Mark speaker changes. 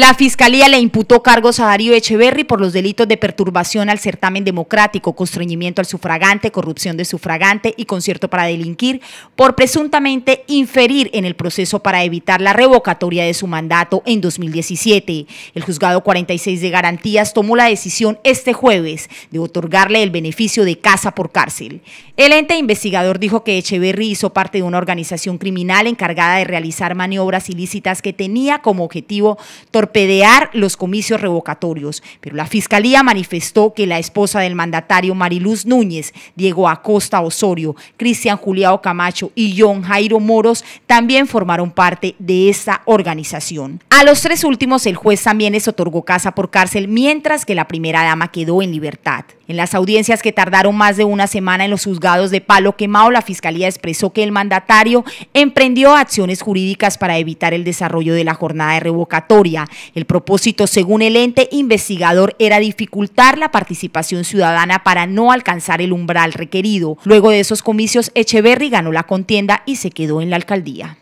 Speaker 1: La Fiscalía le imputó cargos a Darío Echeverry por los delitos de perturbación al certamen democrático, constreñimiento al sufragante, corrupción de sufragante y concierto para delinquir, por presuntamente inferir en el proceso para evitar la revocatoria de su mandato en 2017. El juzgado 46 de garantías tomó la decisión este jueves de otorgarle el beneficio de casa por cárcel. El ente investigador dijo que Echeverry hizo parte de una organización criminal encargada de realizar maniobras ilícitas que tenía como objetivo pedear los comicios revocatorios, pero la Fiscalía manifestó que la esposa del mandatario Mariluz Núñez, Diego Acosta Osorio, Cristian Juliao Camacho y John Jairo Moros también formaron parte de esta organización. A los tres últimos el juez también les otorgó casa por cárcel, mientras que la primera dama quedó en libertad. En las audiencias que tardaron más de una semana en los juzgados de Palo Quemado, la Fiscalía expresó que el mandatario emprendió acciones jurídicas para evitar el desarrollo de la jornada de revocatoria. El propósito, según el ente investigador, era dificultar la participación ciudadana para no alcanzar el umbral requerido. Luego de esos comicios, Echeverry ganó la contienda y se quedó en la alcaldía.